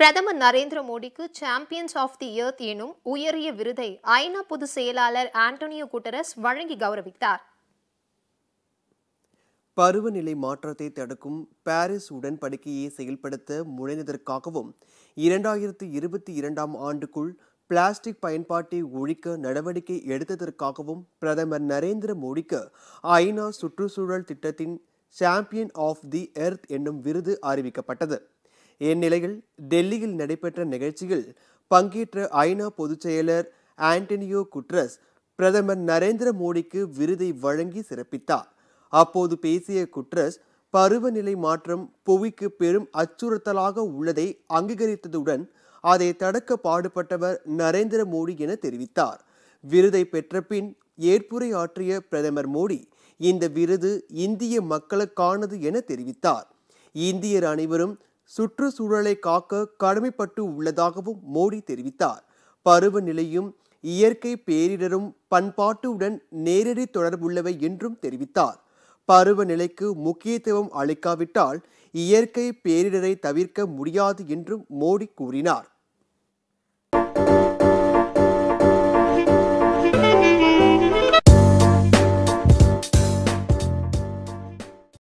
பிரதமர் நரேந்திர மோடிக்கு champions of the earth எனும் உயரிய விருதை ஐநா பொதுச் செயலாளர் ஆண்டோனியோ குட்டரஸ் வழங்கி கௌரவித்தார் பருவநிலை மாற்றத்தை தடுக்கும் பாரிஸ் உடன்படிக்கையை செயல்படுத்த முனைந்ததற்காகவும் இரண்டாயிரத்தி இருபத்தி இரண்டாம் ஆண்டுக்குள் பிளாஸ்டிக் பயன்பாட்டை ஒழிக்க நடவடிக்கை எடுத்ததற்காகவும் பிரதமர் நரேந்திர மோடிக்கு ஐநா சுற்றுச்சூழல் திட்டத்தின் சாம்பியன் ஆஃப் தி எர்த் என்னும் விருது அறிவிக்கப்பட்டது இந்நிலையில் டெல்லியில் நடைபெற்ற நிகழ்ச்சியில் பங்கேற்ற ஐநா பொதுச் செயலர் ஆண்டனியோ குட்ரஸ் பிரதமர் நரேந்திர மோடிக்கு விருதை வழங்கி சிறப்பித்தார் அப்போது பேசிய குட்ரஸ் பருவநிலை மாற்றம் புவிக்கு பெரும் அச்சுறுத்தலாக உள்ளதை அங்கீகரித்ததுடன் அதை தடுக்க பாடுபட்டவர் நரேந்திர மோடி என தெரிவித்தார் விருதை பெற்ற பின் ஏற்புரை ஆற்றிய பிரதமர் மோடி இந்த விருது இந்திய மக்களுக்கானது என தெரிவித்தார் இந்தியர் அனைவரும் சுற்றுச்சூழலை காக்க கடமைப்பட்டு உள்ளதாகவும் மோடி தெரிவித்தார் பருவநிலையும் இயற்கை பேரிடரும் பண்பாட்டுடன் நேரடி தொடர்புள்ளவை என்றும் தெரிவித்தார் பருவநிலைக்கு முக்கியத்துவம் அளிக்காவிட்டால் இயற்கை பேரிடரை தவிர்க்க முடியாது என்றும் மோடி கூறினார்